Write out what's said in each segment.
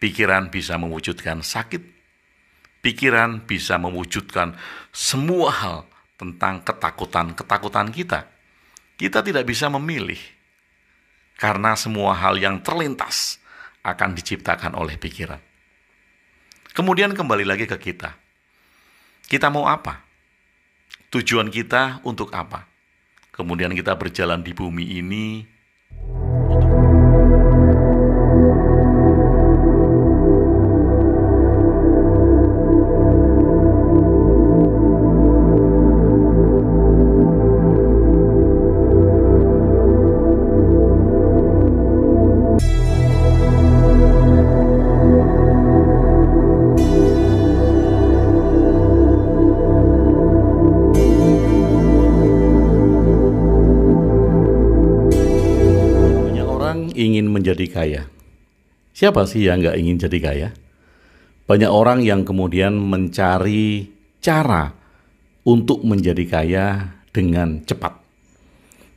Pikiran bisa mewujudkan sakit. Pikiran bisa mewujudkan semua hal tentang ketakutan-ketakutan kita. Kita tidak bisa memilih karena semua hal yang terlintas akan diciptakan oleh pikiran. Kemudian kembali lagi ke kita. Kita mau apa? Tujuan kita untuk apa? Kemudian kita berjalan di bumi ini kaya. Siapa sih yang nggak ingin jadi kaya? Banyak orang yang kemudian mencari cara untuk menjadi kaya dengan cepat.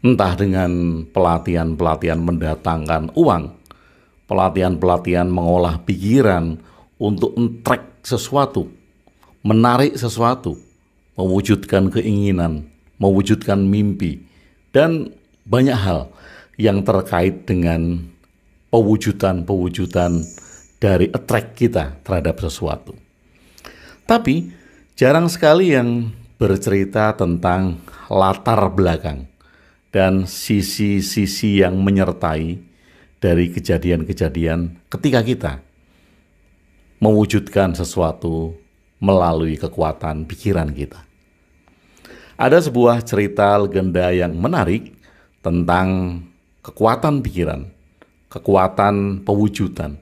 Entah dengan pelatihan-pelatihan mendatangkan uang, pelatihan-pelatihan mengolah pikiran untuk entrek sesuatu, menarik sesuatu, mewujudkan keinginan, mewujudkan mimpi, dan banyak hal yang terkait dengan pewujudan-pewujudan dari attract kita terhadap sesuatu. Tapi jarang sekali yang bercerita tentang latar belakang dan sisi-sisi yang menyertai dari kejadian-kejadian ketika kita mewujudkan sesuatu melalui kekuatan pikiran kita. Ada sebuah cerita legenda yang menarik tentang kekuatan pikiran kekuatan pewujudan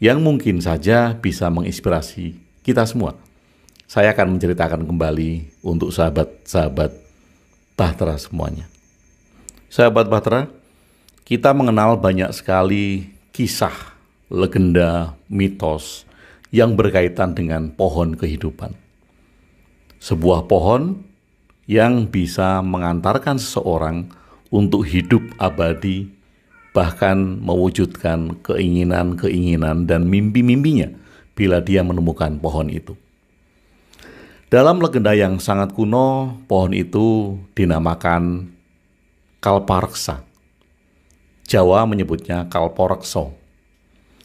yang mungkin saja bisa menginspirasi kita semua. Saya akan menceritakan kembali untuk sahabat-sahabat Bahtera semuanya. Sahabat Bahtera, kita mengenal banyak sekali kisah, legenda, mitos yang berkaitan dengan pohon kehidupan. Sebuah pohon yang bisa mengantarkan seseorang untuk hidup abadi bahkan mewujudkan keinginan-keinginan dan mimpi-mimpinya bila dia menemukan pohon itu. Dalam legenda yang sangat kuno, pohon itu dinamakan Kalparaksa. Jawa menyebutnya Kalporekso.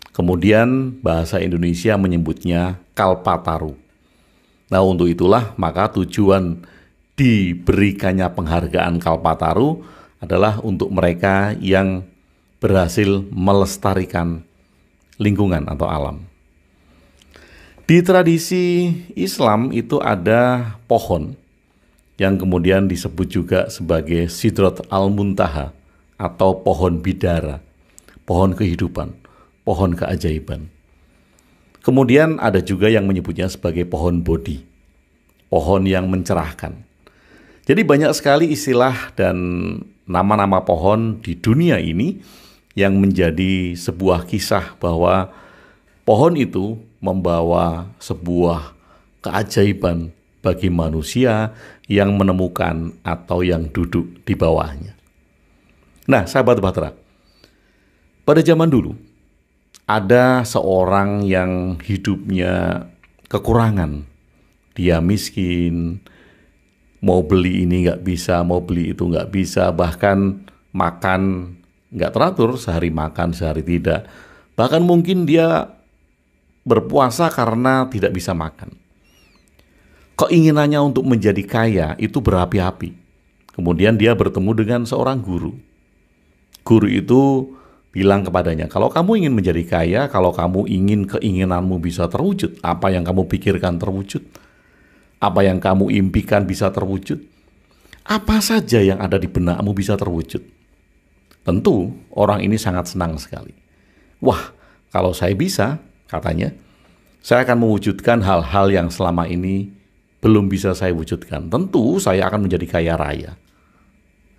Kemudian bahasa Indonesia menyebutnya Kalpataru. Nah untuk itulah maka tujuan diberikannya penghargaan Kalpataru adalah untuk mereka yang berhasil melestarikan lingkungan atau alam. Di tradisi Islam itu ada pohon yang kemudian disebut juga sebagai Sidrot al-Muntaha atau pohon bidara, pohon kehidupan, pohon keajaiban. Kemudian ada juga yang menyebutnya sebagai pohon bodi, pohon yang mencerahkan. Jadi banyak sekali istilah dan nama-nama pohon di dunia ini yang menjadi sebuah kisah bahwa pohon itu membawa sebuah keajaiban bagi manusia yang menemukan atau yang duduk di bawahnya. Nah, sahabat Batra, pada zaman dulu ada seorang yang hidupnya kekurangan. Dia miskin, mau beli ini nggak bisa, mau beli itu nggak bisa, bahkan makan nggak teratur sehari makan sehari tidak bahkan mungkin dia berpuasa karena tidak bisa makan keinginannya untuk menjadi kaya itu berapi-api kemudian dia bertemu dengan seorang guru guru itu bilang kepadanya kalau kamu ingin menjadi kaya kalau kamu ingin keinginanmu bisa terwujud apa yang kamu pikirkan terwujud apa yang kamu impikan bisa terwujud apa saja yang ada di benakmu bisa terwujud Tentu orang ini sangat senang sekali. Wah, kalau saya bisa, katanya, saya akan mewujudkan hal-hal yang selama ini belum bisa saya wujudkan. Tentu saya akan menjadi kaya raya.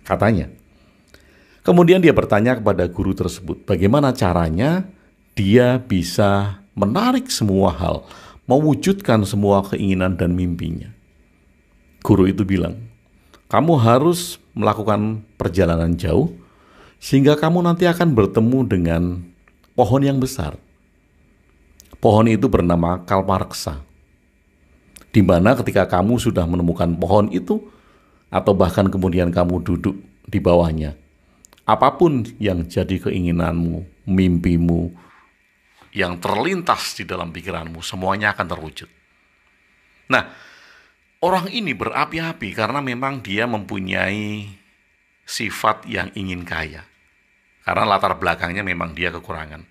Katanya. Kemudian dia bertanya kepada guru tersebut, bagaimana caranya dia bisa menarik semua hal, mewujudkan semua keinginan dan mimpinya. Guru itu bilang, kamu harus melakukan perjalanan jauh sehingga kamu nanti akan bertemu dengan pohon yang besar. Pohon itu bernama Kalmarksa. Di mana ketika kamu sudah menemukan pohon itu atau bahkan kemudian kamu duduk di bawahnya, apapun yang jadi keinginanmu, mimpimu yang terlintas di dalam pikiranmu semuanya akan terwujud. Nah, orang ini berapi-api karena memang dia mempunyai sifat yang ingin kaya. Karena latar belakangnya memang dia kekurangan.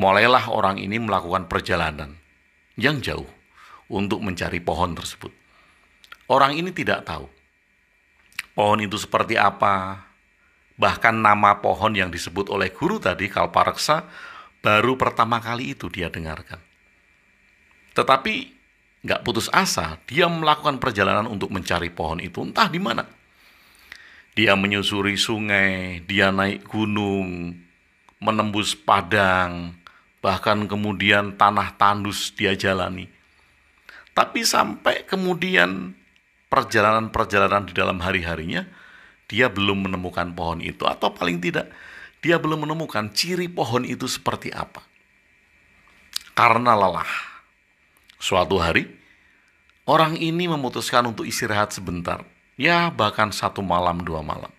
Mulailah orang ini melakukan perjalanan yang jauh untuk mencari pohon tersebut. Orang ini tidak tahu pohon itu seperti apa. Bahkan nama pohon yang disebut oleh guru tadi, Kalparaksa, baru pertama kali itu dia dengarkan. Tetapi nggak putus asa, dia melakukan perjalanan untuk mencari pohon itu entah di mana. Dia menyusuri sungai, dia naik gunung, menembus padang, bahkan kemudian tanah tandus dia jalani. Tapi sampai kemudian perjalanan-perjalanan di dalam hari-harinya, dia belum menemukan pohon itu, atau paling tidak, dia belum menemukan ciri pohon itu seperti apa. Karena lelah, suatu hari orang ini memutuskan untuk istirahat sebentar ya bahkan satu malam dua malam.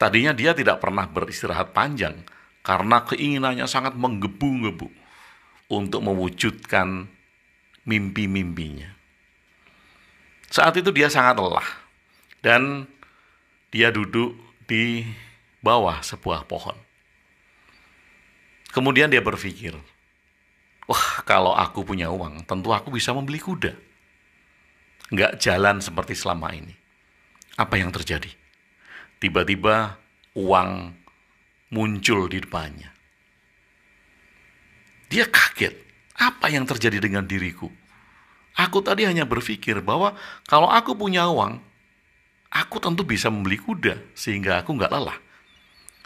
Tadinya dia tidak pernah beristirahat panjang karena keinginannya sangat menggebu-gebu untuk mewujudkan mimpi-mimpinya. Saat itu dia sangat lelah dan dia duduk di bawah sebuah pohon. Kemudian dia berpikir, wah kalau aku punya uang tentu aku bisa membeli kuda. Nggak jalan seperti selama ini. Apa yang terjadi? Tiba-tiba uang muncul di depannya. Dia kaget, apa yang terjadi dengan diriku? Aku tadi hanya berpikir bahwa kalau aku punya uang, aku tentu bisa membeli kuda sehingga aku nggak lelah.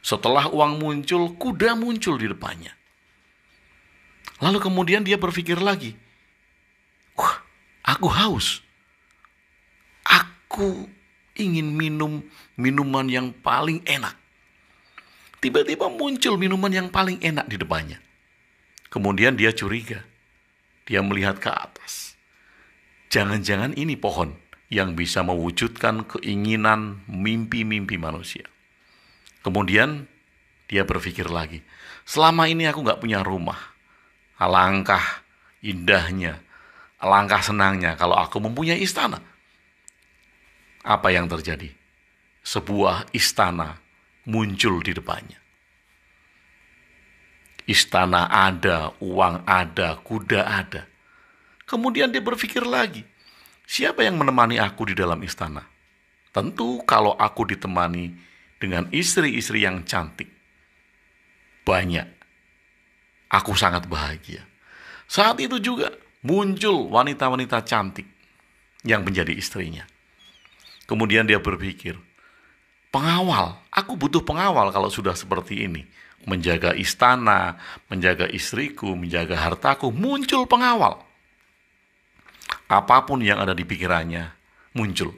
Setelah uang muncul, kuda muncul di depannya. Lalu kemudian dia berpikir lagi, wah, aku haus. Aku ingin minum minuman yang paling enak. Tiba-tiba muncul minuman yang paling enak di depannya. Kemudian dia curiga. Dia melihat ke atas. Jangan-jangan ini pohon yang bisa mewujudkan keinginan mimpi-mimpi manusia. Kemudian dia berpikir lagi. Selama ini aku nggak punya rumah. Alangkah indahnya, alangkah senangnya kalau aku mempunyai istana apa yang terjadi? Sebuah istana muncul di depannya. Istana ada, uang ada, kuda ada. Kemudian dia berpikir lagi, siapa yang menemani aku di dalam istana? Tentu kalau aku ditemani dengan istri-istri yang cantik, banyak. Aku sangat bahagia. Saat itu juga muncul wanita-wanita cantik yang menjadi istrinya. Kemudian dia berpikir, pengawal, aku butuh pengawal kalau sudah seperti ini. Menjaga istana, menjaga istriku, menjaga hartaku, muncul pengawal. Apapun yang ada di pikirannya, muncul.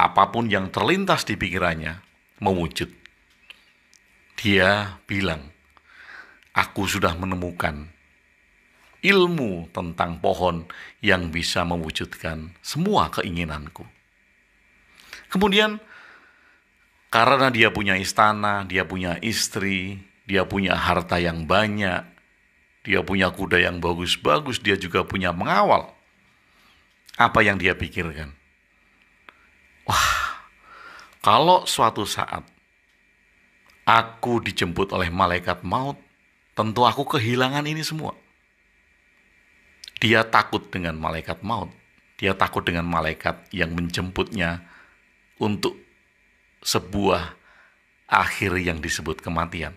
Apapun yang terlintas di pikirannya, mewujud. Dia bilang, aku sudah menemukan ilmu tentang pohon yang bisa mewujudkan semua keinginanku. Kemudian karena dia punya istana, dia punya istri, dia punya harta yang banyak, dia punya kuda yang bagus-bagus, dia juga punya mengawal. Apa yang dia pikirkan? Wah, kalau suatu saat aku dijemput oleh malaikat maut, tentu aku kehilangan ini semua. Dia takut dengan malaikat maut, dia takut dengan malaikat yang menjemputnya untuk sebuah akhir yang disebut kematian.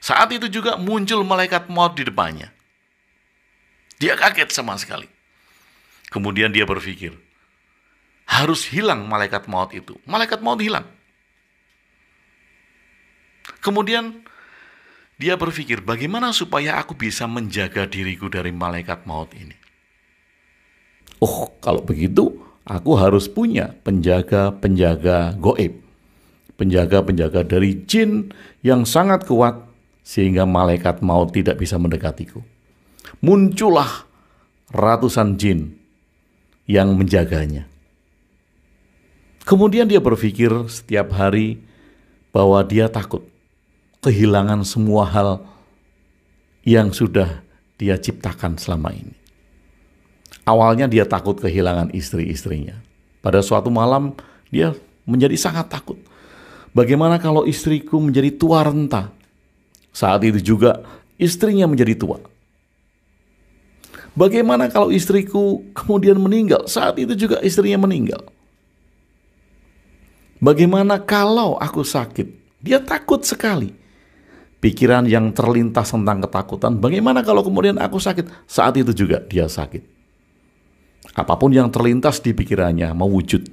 Saat itu juga muncul malaikat maut di depannya. Dia kaget sama sekali. Kemudian dia berpikir, harus hilang malaikat maut itu. Malaikat maut hilang. Kemudian dia berpikir, bagaimana supaya aku bisa menjaga diriku dari malaikat maut ini? Oh, kalau begitu, aku harus punya penjaga-penjaga goib. Penjaga-penjaga dari jin yang sangat kuat sehingga malaikat maut tidak bisa mendekatiku. Muncullah ratusan jin yang menjaganya. Kemudian dia berpikir setiap hari bahwa dia takut kehilangan semua hal yang sudah dia ciptakan selama ini. Awalnya dia takut kehilangan istri-istrinya. Pada suatu malam dia menjadi sangat takut. Bagaimana kalau istriku menjadi tua renta? Saat itu juga istrinya menjadi tua. Bagaimana kalau istriku kemudian meninggal? Saat itu juga istrinya meninggal. Bagaimana kalau aku sakit? Dia takut sekali. Pikiran yang terlintas tentang ketakutan, bagaimana kalau kemudian aku sakit? Saat itu juga dia sakit. Apapun yang terlintas di pikirannya mewujud.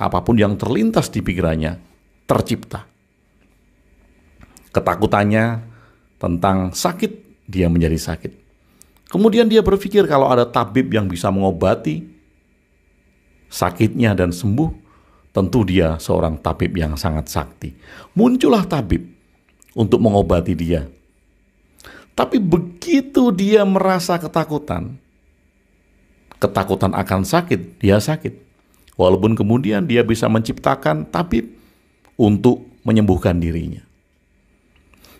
Apapun yang terlintas di pikirannya tercipta. Ketakutannya tentang sakit, dia menjadi sakit. Kemudian dia berpikir kalau ada tabib yang bisa mengobati sakitnya dan sembuh, tentu dia seorang tabib yang sangat sakti. Muncullah tabib untuk mengobati dia. Tapi begitu dia merasa ketakutan, ketakutan akan sakit, dia sakit. Walaupun kemudian dia bisa menciptakan tabib untuk menyembuhkan dirinya.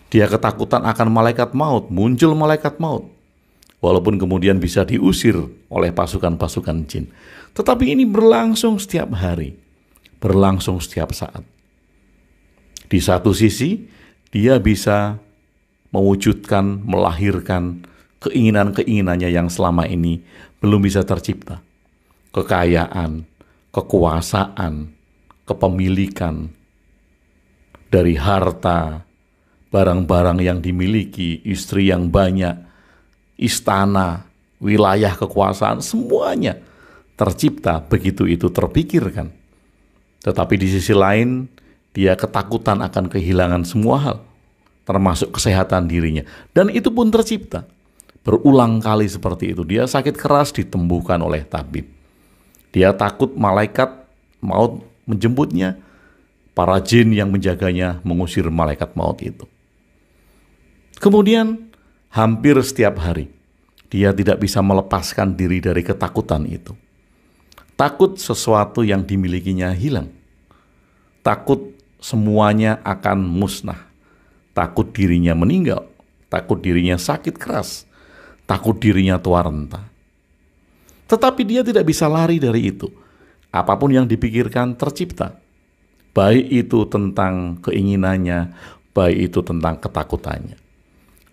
Dia ketakutan akan malaikat maut, muncul malaikat maut. Walaupun kemudian bisa diusir oleh pasukan-pasukan jin. Tetapi ini berlangsung setiap hari, berlangsung setiap saat. Di satu sisi, dia bisa mewujudkan, melahirkan keinginan-keinginannya yang selama ini belum bisa tercipta. Kekayaan, kekuasaan, kepemilikan dari harta, barang-barang yang dimiliki, istri yang banyak, istana, wilayah kekuasaan, semuanya tercipta begitu itu terpikirkan. Tetapi di sisi lain, dia ketakutan akan kehilangan semua hal, termasuk kesehatan dirinya. Dan itu pun tercipta. Berulang kali seperti itu, dia sakit keras ditembuhkan oleh tabib. Dia takut malaikat maut menjemputnya. Para jin yang menjaganya mengusir malaikat maut itu. Kemudian hampir setiap hari dia tidak bisa melepaskan diri dari ketakutan itu. Takut sesuatu yang dimilikinya hilang. Takut semuanya akan musnah. Takut dirinya meninggal. Takut dirinya sakit keras takut dirinya tua renta. Tetapi dia tidak bisa lari dari itu. Apapun yang dipikirkan tercipta. Baik itu tentang keinginannya, baik itu tentang ketakutannya.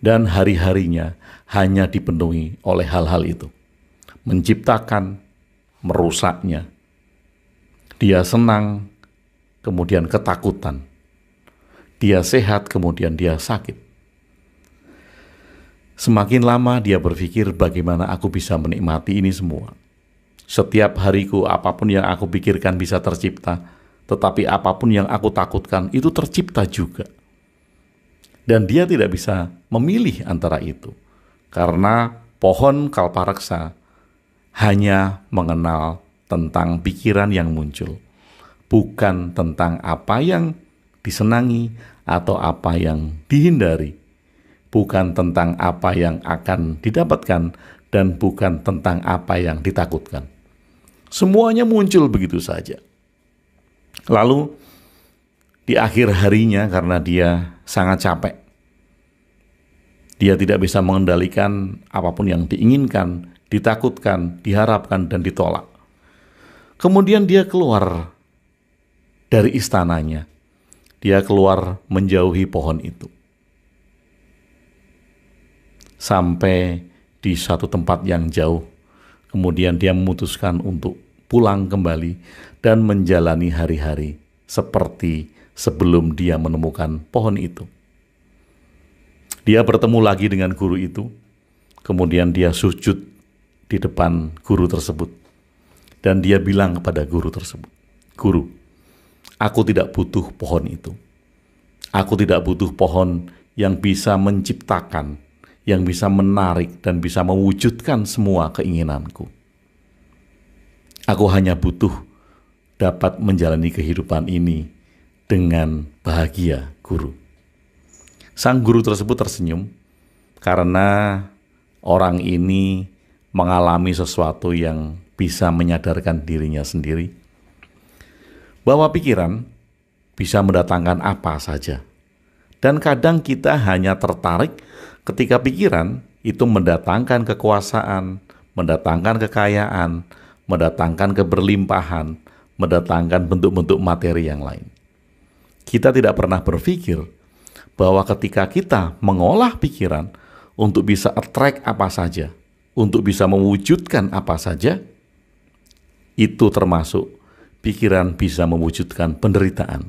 Dan hari-harinya hanya dipenuhi oleh hal-hal itu. Menciptakan, merusaknya. Dia senang, kemudian ketakutan. Dia sehat, kemudian dia sakit Semakin lama dia berpikir bagaimana aku bisa menikmati ini semua. Setiap hariku apapun yang aku pikirkan bisa tercipta, tetapi apapun yang aku takutkan itu tercipta juga. Dan dia tidak bisa memilih antara itu. Karena pohon kalparaksa hanya mengenal tentang pikiran yang muncul, bukan tentang apa yang disenangi atau apa yang dihindari bukan tentang apa yang akan didapatkan dan bukan tentang apa yang ditakutkan. Semuanya muncul begitu saja. Lalu di akhir harinya karena dia sangat capek. Dia tidak bisa mengendalikan apapun yang diinginkan, ditakutkan, diharapkan dan ditolak. Kemudian dia keluar dari istananya. Dia keluar menjauhi pohon itu sampai di satu tempat yang jauh. Kemudian dia memutuskan untuk pulang kembali dan menjalani hari-hari seperti sebelum dia menemukan pohon itu. Dia bertemu lagi dengan guru itu, kemudian dia sujud di depan guru tersebut, dan dia bilang kepada guru tersebut, "Guru, aku tidak butuh pohon itu. Aku tidak butuh pohon yang bisa menciptakan yang bisa menarik dan bisa mewujudkan semua keinginanku. Aku hanya butuh dapat menjalani kehidupan ini dengan bahagia, guru. Sang guru tersebut tersenyum karena orang ini mengalami sesuatu yang bisa menyadarkan dirinya sendiri bahwa pikiran bisa mendatangkan apa saja. Dan kadang kita hanya tertarik Ketika pikiran itu mendatangkan kekuasaan, mendatangkan kekayaan, mendatangkan keberlimpahan, mendatangkan bentuk-bentuk materi yang lain. Kita tidak pernah berpikir bahwa ketika kita mengolah pikiran untuk bisa attract apa saja, untuk bisa mewujudkan apa saja, itu termasuk pikiran bisa mewujudkan penderitaan.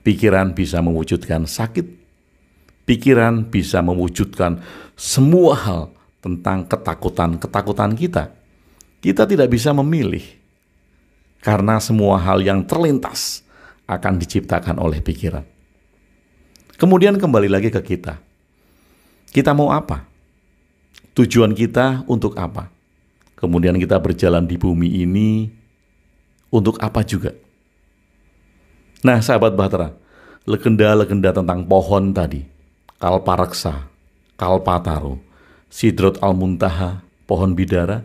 Pikiran bisa mewujudkan sakit, pikiran bisa mewujudkan semua hal tentang ketakutan-ketakutan kita. Kita tidak bisa memilih karena semua hal yang terlintas akan diciptakan oleh pikiran. Kemudian kembali lagi ke kita. Kita mau apa? Tujuan kita untuk apa? Kemudian kita berjalan di bumi ini untuk apa juga? Nah, sahabat Bahtera, legenda-legenda tentang pohon tadi Kalparaksa, Kalpataru, Sidrot Al-Muntaha, pohon bidara,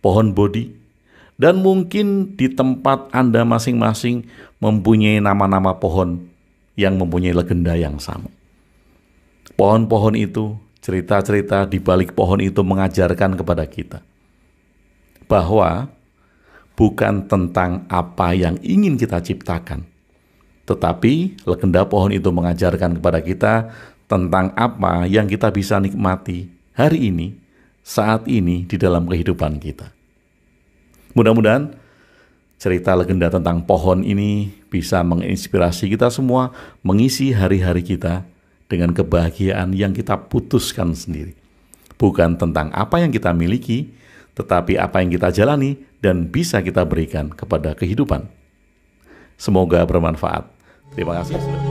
pohon bodi, dan mungkin di tempat Anda masing-masing mempunyai nama-nama pohon yang mempunyai legenda yang sama. Pohon-pohon itu, cerita-cerita di balik pohon itu mengajarkan kepada kita bahwa bukan tentang apa yang ingin kita ciptakan, tetapi legenda pohon itu mengajarkan kepada kita tentang apa yang kita bisa nikmati hari ini, saat ini di dalam kehidupan kita. Mudah-mudahan cerita legenda tentang pohon ini bisa menginspirasi kita semua mengisi hari-hari kita dengan kebahagiaan yang kita putuskan sendiri. Bukan tentang apa yang kita miliki, tetapi apa yang kita jalani dan bisa kita berikan kepada kehidupan. Semoga bermanfaat. Terima kasih. Sudah.